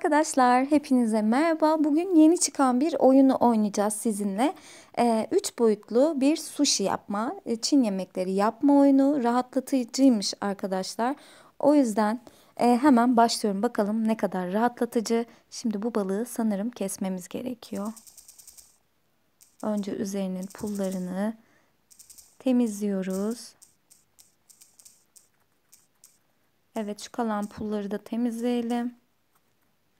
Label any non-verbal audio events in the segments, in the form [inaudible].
Arkadaşlar hepinize merhaba. Bugün yeni çıkan bir oyunu oynayacağız sizinle. Ee, üç boyutlu bir sushi yapma, e, Çin yemekleri yapma oyunu rahatlatıcıymış arkadaşlar. O yüzden e, hemen başlıyorum. Bakalım ne kadar rahatlatıcı. Şimdi bu balığı sanırım kesmemiz gerekiyor. Önce üzerinin pullarını temizliyoruz. Evet şu kalan pulları da temizleyelim.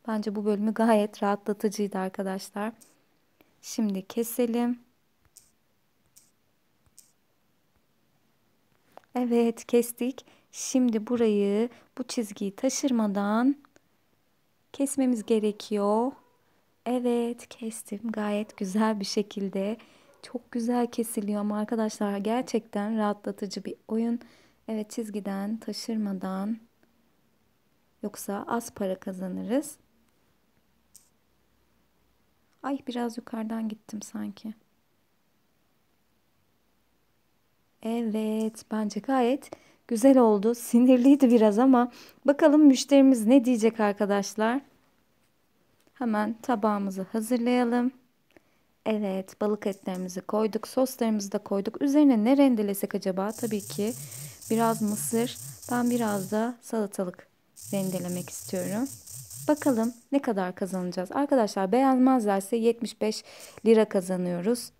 Bence bu bölümü gayet rahatlatıcıydı arkadaşlar. Şimdi keselim. Evet kestik. Şimdi burayı bu çizgiyi taşırmadan kesmemiz gerekiyor. Evet kestim gayet güzel bir şekilde. Çok güzel kesiliyor ama arkadaşlar gerçekten rahatlatıcı bir oyun. Evet çizgiden taşırmadan yoksa az para kazanırız. Ay biraz yukarıdan gittim sanki. Evet bence gayet güzel oldu. Sinirliydi biraz ama bakalım müşterimiz ne diyecek arkadaşlar. Hemen tabağımızı hazırlayalım. Evet balık etlerimizi koyduk. Soslarımızı da koyduk. Üzerine ne rendelesek acaba? Tabii ki biraz mısır. Ben biraz da salatalık rendelemek istiyorum. Bakalım ne kadar kazanacağız? Arkadaşlar beğenmezlerse 75 lira kazanıyoruz.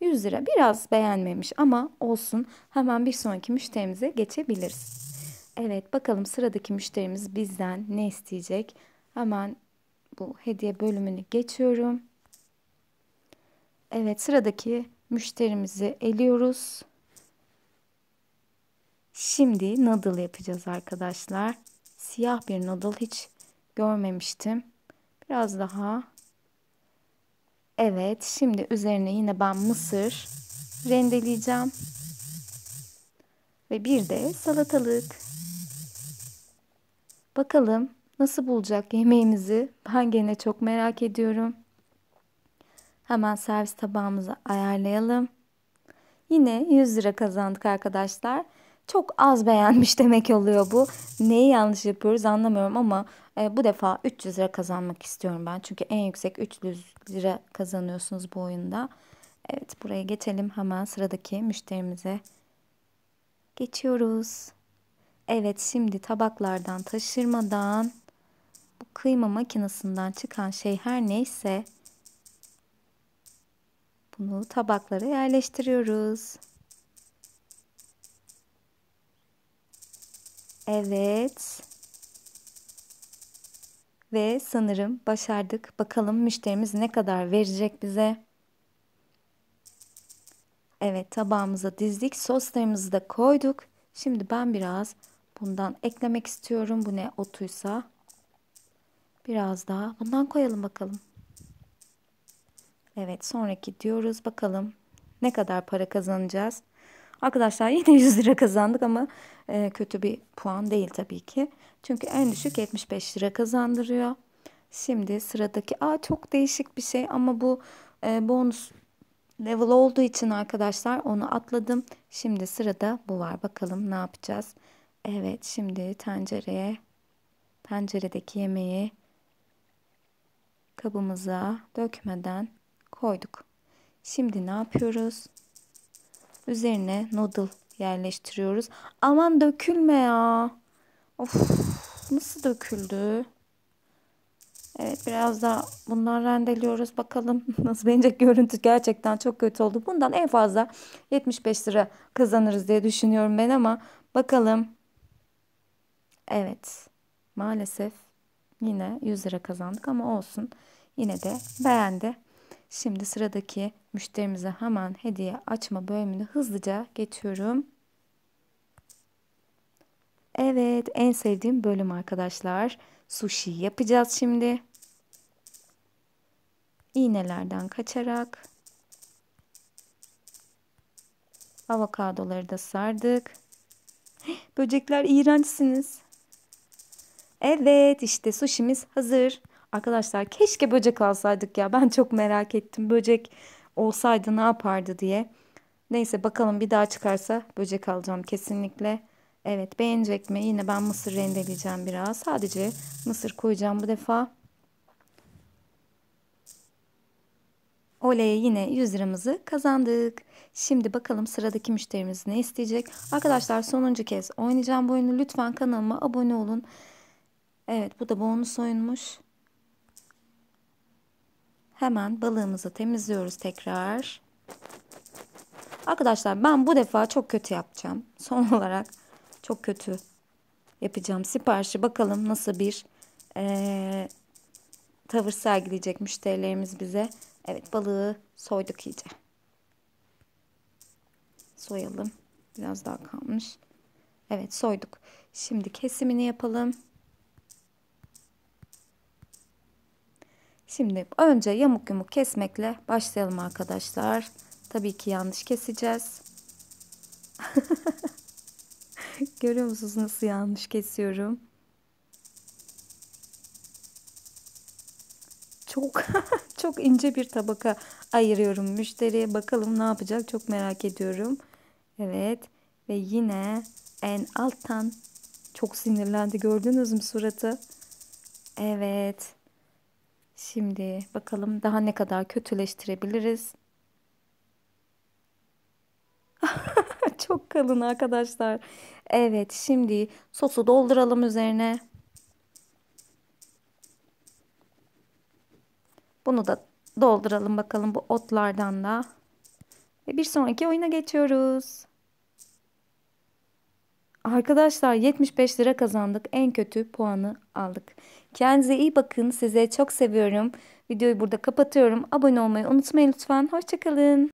100 lira biraz beğenmemiş ama olsun hemen bir sonraki müşterimize geçebiliriz. Evet bakalım sıradaki müşterimiz bizden ne isteyecek? Hemen bu hediye bölümünü geçiyorum. Evet sıradaki müşterimizi eliyoruz. Şimdi noodle yapacağız arkadaşlar. Siyah bir noodle hiç görmemiştim. Biraz daha. Evet şimdi üzerine yine ben mısır rendeleyeceğim. Ve bir de salatalık. Bakalım nasıl bulacak yemeğimizi ben gene çok merak ediyorum. Hemen servis tabağımızı ayarlayalım. Yine 100 lira kazandık arkadaşlar çok az beğenmiş [laughs] demek oluyor bu. Neyi yanlış yapıyoruz anlamıyorum ama e, bu defa 300 lira kazanmak istiyorum ben. Çünkü en yüksek 300 lira kazanıyorsunuz bu oyunda. Evet buraya geçelim hemen sıradaki müşterimize. Geçiyoruz. Evet şimdi tabaklardan taşırmadan bu kıyma makinesinden çıkan şey her neyse bunu tabaklara yerleştiriyoruz. Evet. Ve sanırım başardık. Bakalım müşterimiz ne kadar verecek bize. Evet tabağımıza dizdik. Soslarımızı da koyduk. Şimdi ben biraz bundan eklemek istiyorum. Bu ne otuysa. Biraz daha bundan koyalım bakalım. Evet sonraki diyoruz. Bakalım ne kadar para kazanacağız. Arkadaşlar [laughs] yine 100 lira kazandık ama e, kötü bir puan değil tabii ki. Çünkü en düşük 75 lira kazandırıyor. Şimdi sıradaki a çok değişik bir şey ama bu e, bonus level olduğu için arkadaşlar onu atladım. Şimdi sırada bu var. Bakalım ne yapacağız. Evet şimdi tencereye tenceredeki yemeği kabımıza dökmeden koyduk. Şimdi ne yapıyoruz? Üzerine noodle yerleştiriyoruz. Aman dökülme ya. Of nasıl döküldü? Evet biraz da bundan rendeliyoruz. Bakalım [laughs] nasıl beğenecek görüntü gerçekten çok kötü oldu. Bundan en fazla 75 lira kazanırız diye düşünüyorum ben ama bakalım. Evet maalesef yine 100 lira kazandık ama olsun. Yine de beğendi. Şimdi sıradaki müşterimize hemen hediye açma bölümünü hızlıca geçiyorum. Evet en sevdiğim bölüm arkadaşlar. Sushi yapacağız şimdi. İğnelerden kaçarak. Avokadoları da sardık. Böcekler iğrençsiniz. Evet işte sushi'miz hazır. Arkadaşlar keşke böcek alsaydık ya. Ben çok merak ettim. Böcek olsaydı ne yapardı diye. Neyse bakalım bir daha çıkarsa böcek alacağım kesinlikle. Evet beğenecek mi? Yine ben mısır rendeleyeceğim biraz. Sadece mısır koyacağım bu defa. Oley yine 100 liramızı kazandık. Şimdi bakalım sıradaki müşterimiz ne isteyecek. Arkadaşlar sonuncu kez oynayacağım bu oyunu. Lütfen kanalıma abone olun. Evet bu da bonus oyunmuş. Hemen balığımızı temizliyoruz tekrar. Arkadaşlar ben bu defa çok kötü yapacağım. [laughs] Son olarak çok kötü yapacağım. Siparişi bakalım nasıl bir ee, tavır sergileyecek müşterilerimiz bize. Evet balığı soyduk iyice. Soyalım. Biraz daha kalmış. Evet soyduk. Şimdi kesimini yapalım. Şimdi önce yamuk yumuk kesmekle başlayalım arkadaşlar. Tabii ki yanlış keseceğiz. [laughs] Görüyor musunuz nasıl yanlış kesiyorum? Çok [laughs] çok ince bir tabaka ayırıyorum müşteriye. Bakalım ne yapacak çok merak ediyorum. Evet ve yine en alttan çok sinirlendi gördünüz mü suratı? Evet. Şimdi bakalım daha ne kadar kötüleştirebiliriz. [laughs] Çok kalın arkadaşlar. Evet şimdi sosu dolduralım üzerine. Bunu da dolduralım bakalım bu otlardan da. Ve bir sonraki oyuna geçiyoruz. Arkadaşlar 75 lira kazandık. En kötü puanı aldık. Kendinize iyi bakın. Size çok seviyorum. Videoyu burada kapatıyorum. Abone olmayı unutmayın lütfen. Hoşçakalın.